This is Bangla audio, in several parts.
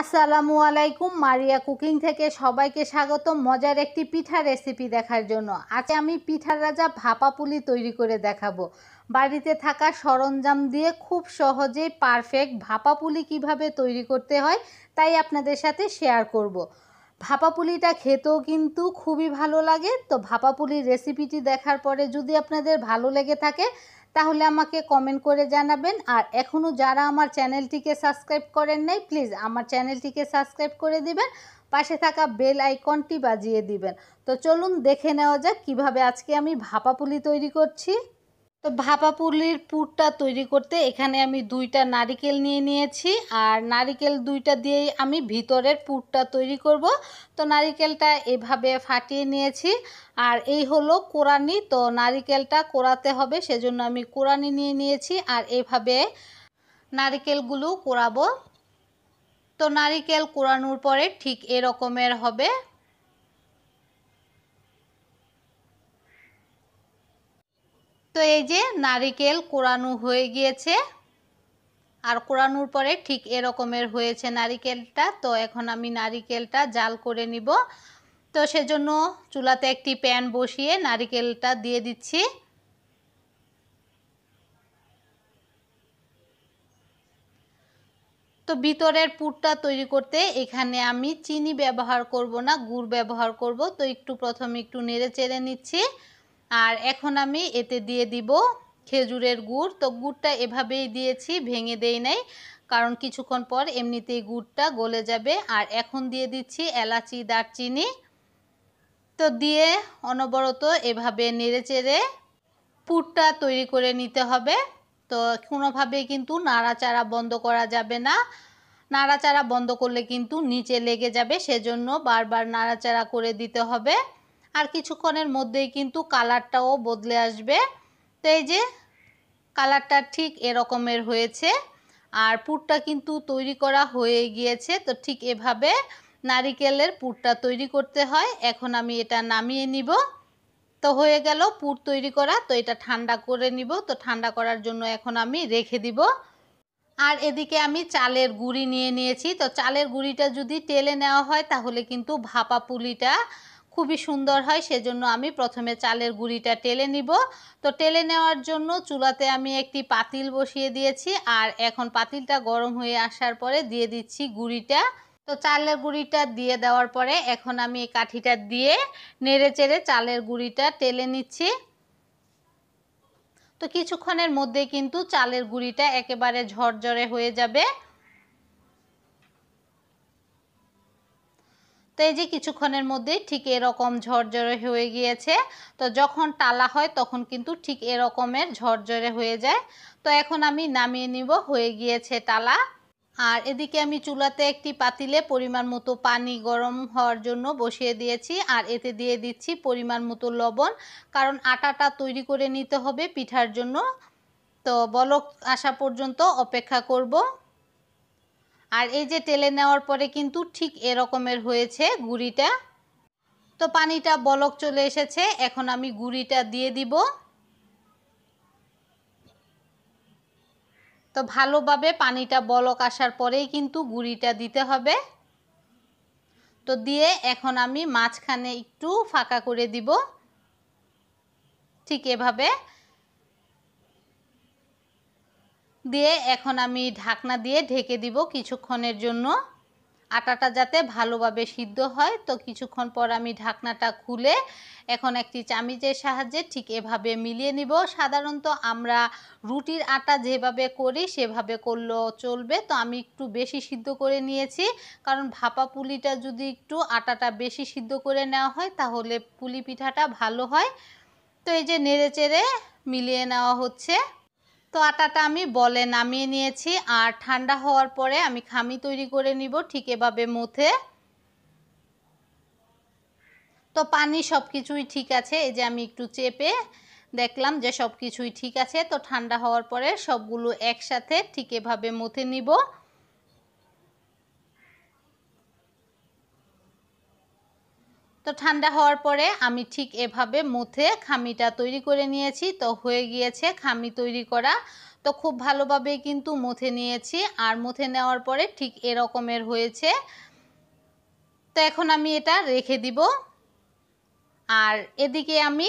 আসসালামু আলাইকুম মারিয়া কুকিং থেকে সবাইকে স্বাগত মজার একটি পিঠা রেসিপি দেখার জন্য আজকে আমি পিঠার রাজা ভাপা পুলি তৈরি করে দেখাবো বাড়িতে থাকা সরঞ্জাম দিয়ে খুব সহজেই পারফেক্ট ভাপা পুলি কীভাবে তৈরি করতে হয় তাই আপনাদের সাথে শেয়ার করব। ভাপা পুলিটা খেতেও কিন্তু খুবই ভালো লাগে তো ভাপা পুলির রেসিপিটি দেখার পরে যদি আপনাদের ভালো লেগে থাকে তাহলে আমাকে কমেন্ট করে জানাবেন আর এখনও যারা আমার চ্যানেলটিকে সাবস্ক্রাইব করেন নাই প্লিজ আমার চ্যানেলটিকে সাবস্ক্রাইব করে দিবেন পাশে থাকা বেল আইকনটি বাজিয়ে দিবেন তো চলুন দেখে নেওয়া যাক কিভাবে আজকে আমি ভাপা পুলি তৈরি করছি তো ভাপা পুলির পুরটা তৈরি করতে এখানে আমি দুইটা নারিকেল নিয়ে নিয়েছি আর নারিকেল দুইটা দিয়েই আমি ভিতরের পুরটা তৈরি করব তো নারিকেলটা এভাবে ফাটিয়ে নিয়েছি আর এই হলো কোরানি তো নারিকেলটা কোরাতে হবে সেজন্য আমি কোরানি নিয়ে নিয়েছি আর এভাবে নারিকেলগুলো কোরাবো তো নারিকেল কোরানোর পরে ঠিক এরকমের হবে তো এই যে নারিকেল কোরানো হয়ে গিয়েছে আর কোরানোর পরে ঠিক এরকমের হয়েছে নারিকেলটা তো এখন আমি নারিকেলটা জাল করে নিব তো সেজন্য চুলাতে একটি প্যান বসিয়ে নারিকেলটা দিয়ে দিচ্ছি তো ভিতরের পুরটা তৈরি করতে এখানে আমি চিনি ব্যবহার করব না গুড় ব্যবহার করব তো একটু প্রথমে একটু নেড়ে চেড়ে নিচ্ছি আর এখন আমি এতে দিয়ে দিব খেজুরের গুড় তো গুড়টা এভাবেই দিয়েছি ভেঙে দেই নাই কারণ কিছুক্ষণ পর এমনিতেই গুড়টা গলে যাবে আর এখন দিয়ে দিচ্ছি এলাচি দারচিনি তো দিয়ে অনবরত এভাবে নেড়েচেড়ে পুরটা তৈরি করে নিতে হবে তো কোনোভাবেই কিন্তু নাড়াচাড়া বন্ধ করা যাবে না নাড়াচাড়া বন্ধ করলে কিন্তু নিচে লেগে যাবে সেজন্য বারবার নাড়াচাড়া করে দিতে হবে আর কিছুক্ষণের মধ্যেই কিন্তু কালারটাও বদলে আসবে তো এই যে কালারটা ঠিক এরকমের হয়েছে আর পুরটা কিন্তু তৈরি করা হয়ে গিয়েছে তো ঠিক এভাবে নারিকেলের পুরটা তৈরি করতে হয় এখন আমি এটা নামিয়ে নিব তো হয়ে গেল পুর তৈরি করা তো এটা ঠান্ডা করে নিব তো ঠান্ডা করার জন্য এখন আমি রেখে দিব আর এদিকে আমি চালের গুঁড়ি নিয়ে নিয়েছি তো চালের গুঁড়িটা যদি টেলে নেওয়া হয় তাহলে কিন্তু ভাপা পুলিটা খুবই সুন্দর হয় সেজন্য আমি প্রথমে চালের গুঁড়িটা টেলে নিব তো টেলে নেওয়ার জন্য চুলাতে আমি একটি পাতিল বসিয়ে দিয়েছি আর এখন পাতিলটা গরম হয়ে আসার পরে দিয়ে দিচ্ছি গুঁড়িটা তো চালের গুঁড়িটা দিয়ে দেওয়ার পরে এখন আমি কাঠিটা দিয়ে নেড়ে চেড়ে চালের গুঁড়িটা টেলে নিচ্ছি তো কিছুক্ষণের মধ্যে কিন্তু চালের গুঁড়িটা একেবারে ঝরঝরে হয়ে যাবে তো এই যে কিছুক্ষণের মধ্যে ঠিক এরকম ঝরঝরে হয়ে গিয়েছে তো যখন টালা হয় তখন কিন্তু ঠিক এরকমের ঝরঝরে হয়ে যায় তো এখন আমি নামিয়ে নিব হয়ে গিয়েছে টালা আর এদিকে আমি চুলাতে একটি পাতিলে পরিমাণ মতো পানি গরম হওয়ার জন্য বসিয়ে দিয়েছি আর এতে দিয়ে দিচ্ছি পরিমাণ মতো লবণ কারণ আটাটা তৈরি করে নিতে হবে পিঠার জন্য তো বলক আসা পর্যন্ত অপেক্ষা করব আর এই যে টেলে নেওয়ার পরে কিন্তু ঠিক এরকমের হয়েছে গুড়িটা তো পানিটা বলক চলে এসেছে এখন আমি গুড়িটা দিয়ে দিব তো ভালোভাবে পানিটা বলক আসার পরেই কিন্তু গুড়িটা দিতে হবে তো দিয়ে এখন আমি মাঝখানে একটু ফাঁকা করে দিব ঠিক এভাবে দিয়ে এখন আমি ঢাকনা দিয়ে ঢেকে দিব কিছুক্ষণের জন্য আটাটা যাতে ভালোভাবে সিদ্ধ হয় তো কিছুক্ষণ পর আমি ঢাকনাটা খুলে এখন একটি চামিচের সাহায্যে ঠিক এভাবে মিলিয়ে নিব সাধারণত আমরা রুটির আটা যেভাবে করি সেভাবে করলেও চলবে তো আমি একটু বেশি সিদ্ধ করে নিয়েছি কারণ ভাপা পুলিটা যদি একটু আটাটা বেশি সিদ্ধ করে নেওয়া হয় তাহলে পুলি পিঠাটা ভালো হয় তো এই যে নেড়ে চেড়ে মিলিয়ে নেওয়া হচ্ছে তো আটাটা আমি বলে নামিয়ে নিয়েছি আর ঠান্ডা হওয়ার পরে আমি খামি তৈরি করে নিব ঠিক এভাবে মুথে তো পানি সব কিছুই ঠিক আছে এই যে আমি একটু চেপে দেখলাম যে সব কিছুই ঠিক আছে তো ঠান্ডা হওয়ার পরে সবগুলো একসাথে ঠিক এভাবে মুথে নিব তো ঠান্ডা হওয়ার পরে আমি ঠিক এভাবে মুথে খামিটা তৈরি করে নিয়েছি তো হয়ে গিয়েছে খামি তৈরি করা তো খুব ভালোভাবে কিন্তু মুথে নিয়েছি আর মুথে নেওয়ার পরে ঠিক এরকমের হয়েছে তো এখন আমি এটা রেখে দিব আর এদিকে আমি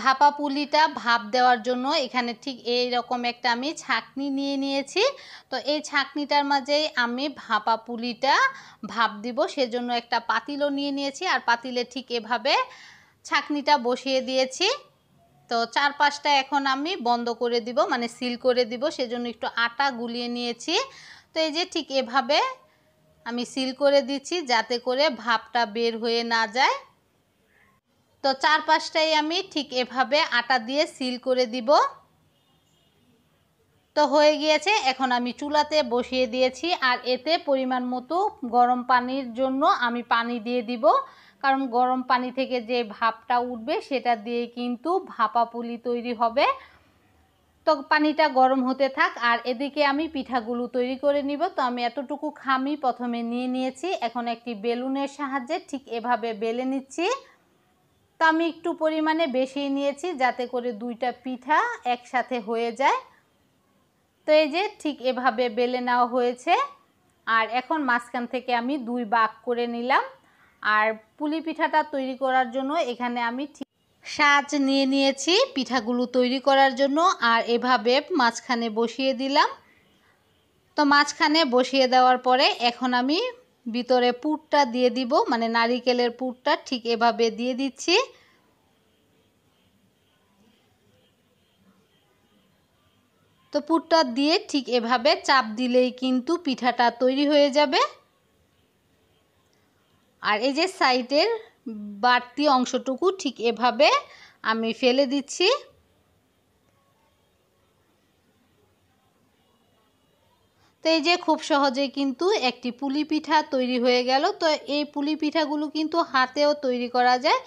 ভাপা পুলিটা ভাপ দেওয়ার জন্য এখানে ঠিক এই রকম একটা আমি ছাকনি নিয়ে নিয়েছি তো এই ছাকনিটার মাঝেই আমি ভাপা পুলিটা ভাপ দিব সেজন্য একটা পাতিলও নিয়ে নিয়েছি আর পাতিলে ঠিক এভাবে ছাকনিটা বসিয়ে দিয়েছি তো চারপাশটা এখন আমি বন্ধ করে দিব মানে সিল করে দিব সেজন্য একটু আটা গুলিয়ে নিয়েছি তো এই যে ঠিক এভাবে আমি সিল করে দিচ্ছি যাতে করে ভাপটা বের হয়ে না যায় তো চারপাশটাই আমি ঠিক এভাবে আটা দিয়ে সিল করে দিব তো হয়ে গিয়েছে এখন আমি চুলাতে বসিয়ে দিয়েছি আর এতে পরিমাণ মতো গরম পানির জন্য আমি পানি দিয়ে দিব কারণ গরম পানি থেকে যে ভাপটা উঠবে সেটা দিয়ে কিন্তু ভাপা পুলি তৈরি হবে তো পানিটা গরম হতে থাক আর এদিকে আমি পিঠাগুলো তৈরি করে নিব তো আমি এতটুকু খামি প্রথমে নিয়ে নিয়েছি এখন একটি বেলুনের সাহায্যে ঠিক এভাবে বেলে নিচ্ছি তো আমি একটু পরিমাণে বেশি নিয়েছি যাতে করে দুইটা পিঠা একসাথে হয়ে যায় তো এই যে ঠিক এভাবে বেলে নেওয়া হয়েছে আর এখন মাঝখান থেকে আমি দুই বাক করে নিলাম আর পুলি পিঠাটা তৈরি করার জন্য এখানে আমি ঠিক সাজ নিয়ে নিয়েছি পিঠাগুলো তৈরি করার জন্য আর এভাবে মাঝখানে বসিয়ে দিলাম তো মাঝখানে বসিয়ে দেওয়ার পরে এখন আমি ভিতরে পুরটা দিয়ে দিব মানে নারিকেলের পুরটা ঠিক এভাবে দিয়ে দিচ্ছি তো পুরটা দিয়ে ঠিক এভাবে চাপ দিলেই কিন্তু পিঠাটা তৈরি হয়ে যাবে আর এই যে সাইডের বাড়তি অংশটুকু ঠিক এভাবে আমি ফেলে দিচ্ছি তো এই যে খুব সহজেই কিন্তু একটি পুলি পিঠা তৈরি হয়ে গেল তো এই পুলি পিঠাগুলো কিন্তু হাতেও তৈরি করা যায়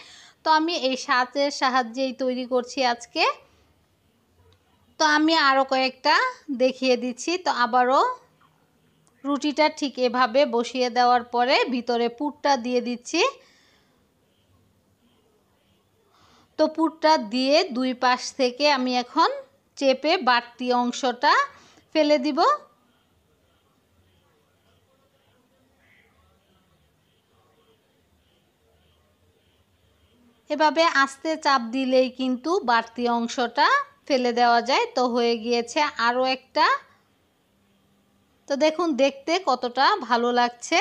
তো আমি এই সাতের সাহায্যেই তৈরি করছি আজকে তো আমি আরও কয়েকটা দেখিয়ে দিচ্ছি তো আবারও রুটিটা ঠিক এভাবে বসিয়ে দেওয়ার পরে ভিতরে পুরটা দিয়ে দিচ্ছি তো পুরটা দিয়ে দুই পাশ থেকে আমি এখন চেপে বাড়তি অংশটা ফেলে দিব এভাবে আস্তে চাপ দিলেই কিন্তু বাড়তি অংশটা ফেলে দেওয়া যায় তো হয়ে গিয়েছে আরও একটা তো দেখুন দেখতে কতটা ভালো লাগছে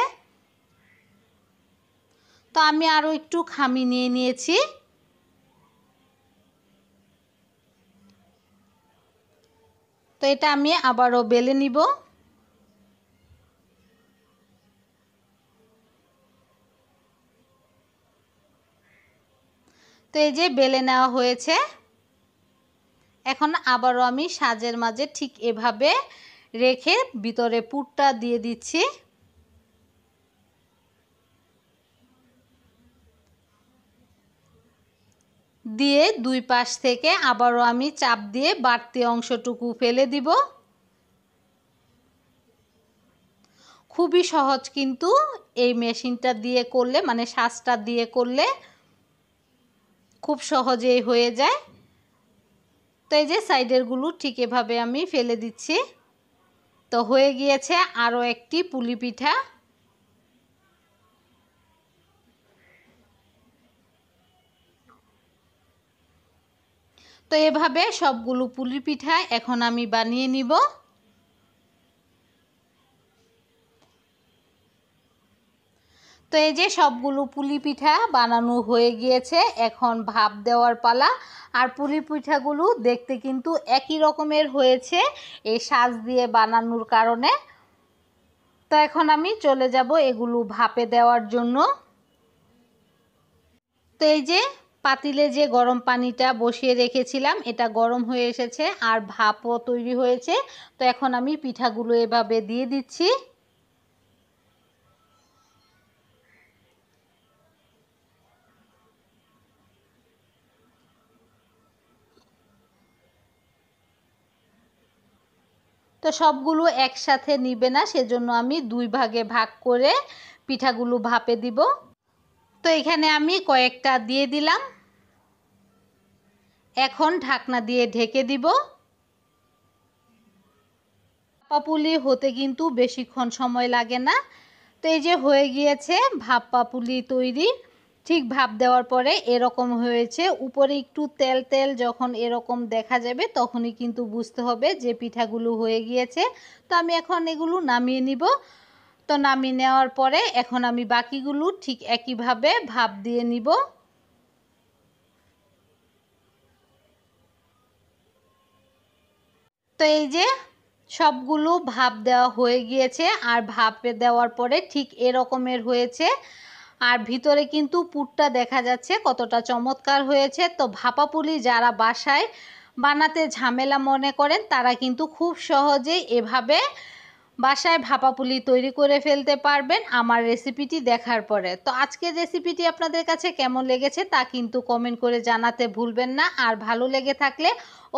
তো আমি আরও একটু খামি নিয়ে নিয়েছি তো এটা আমি আবারও বেলে নিব তো এই যে বেলে নেওয়া হয়েছে এখন আবারও আমি সাজের মাঝে ঠিক এভাবে রেখে ভিতরে পুরটা দিয়ে দিচ্ছি দিয়ে দুই পাশ থেকে আবারও আমি চাপ দিয়ে বাড়তি অংশটুকু ফেলে দিব খুবই সহজ কিন্তু এই মেশিনটা দিয়ে করলে মানে সাজটা দিয়ে করলে খুব সহজেই হয়ে যায় তো এই যে সাইডেরগুলো ঠিক এভাবে আমি ফেলে দিচ্ছি তো হয়ে গিয়েছে আরও একটি পুলি পিঠা তো এভাবে সবগুলো পুলি পিঠা এখন আমি বানিয়ে নিব তো এই যে সবগুলো পুলি পিঠা বানানো হয়ে গিয়েছে এখন ভাপ দেওয়ার পালা আর পুলি পিঠাগুলো দেখতে কিন্তু একই রকমের হয়েছে এই সাজ দিয়ে বানানোর কারণে তো এখন আমি চলে যাব এগুলো ভাপে দেওয়ার জন্য তো এই যে পাতিলে যে গরম পানিটা বসিয়ে রেখেছিলাম এটা গরম হয়ে এসেছে আর ভাপও তৈরি হয়েছে তো এখন আমি পিঠাগুলো এভাবে দিয়ে দিচ্ছি তো সবগুলো একসাথে নিবে না সেজন্য আমি দুই ভাগে ভাগ করে পিঠাগুলো ভাপে দিব তো এখানে আমি কয়েকটা দিয়ে দিলাম এখন ঢাকনা দিয়ে ঢেকে দিব পাপুলি হতে কিন্তু বেশিক্ষণ সময় লাগে না তো এই যে হয়ে গিয়েছে ভাপ পাপুলি তৈরি ঠিক ভাপ দেওয়ার পরে এরকম হয়েছে উপরে একটু তেল তেল যখন এরকম দেখা যাবে তখনই কিন্তু বুঝতে হবে যে পিঠাগুলো হয়ে গিয়েছে তো আমি এখন এগুলো নামিয়ে নিব তো নামিয়ে নেওয়ার পরে এখন আমি বাকিগুলো ঠিক একইভাবে ভাপ দিয়ে নিব তো এই যে সবগুলো ভাপ দেওয়া হয়ে গিয়েছে আর ভাপে দেওয়ার পরে ঠিক এরকমের হয়েছে আর ভিতরে কিন্তু পুরটা দেখা যাচ্ছে কতটা চমৎকার হয়েছে তো ভাপাপুলি যারা বাসায় বানাতে ঝামেলা মনে করেন তারা কিন্তু খুব সহজেই এভাবে বাসায় ভাপা পুলি তৈরি করে ফেলতে পারবেন আমার রেসিপিটি দেখার পরে তো আজকের রেসিপিটি আপনাদের কাছে কেমন লেগেছে তা কিন্তু কমেন্ট করে জানাতে ভুলবেন না আর ভালো লেগে থাকলে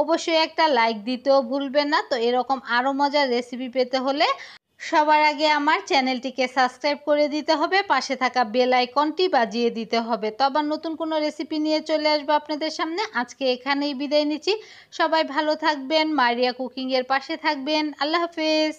অবশ্যই একটা লাইক দিতেও ভুলবেন না তো এরকম আরও মজার রেসিপি পেতে হলে সবার আগে আমার চ্যানেলটিকে সাবস্ক্রাইব করে দিতে হবে পাশে থাকা বেল আইকনটি বাজিয়ে দিতে হবে তবে নতুন কোনো রেসিপি নিয়ে চলে আসবো আপনাদের সামনে আজকে এখানেই বিদায় নিচ্ছি সবাই ভালো থাকবেন মারিয়া কুকিংয়ের পাশে থাকবেন আল্লাহ হাফেজ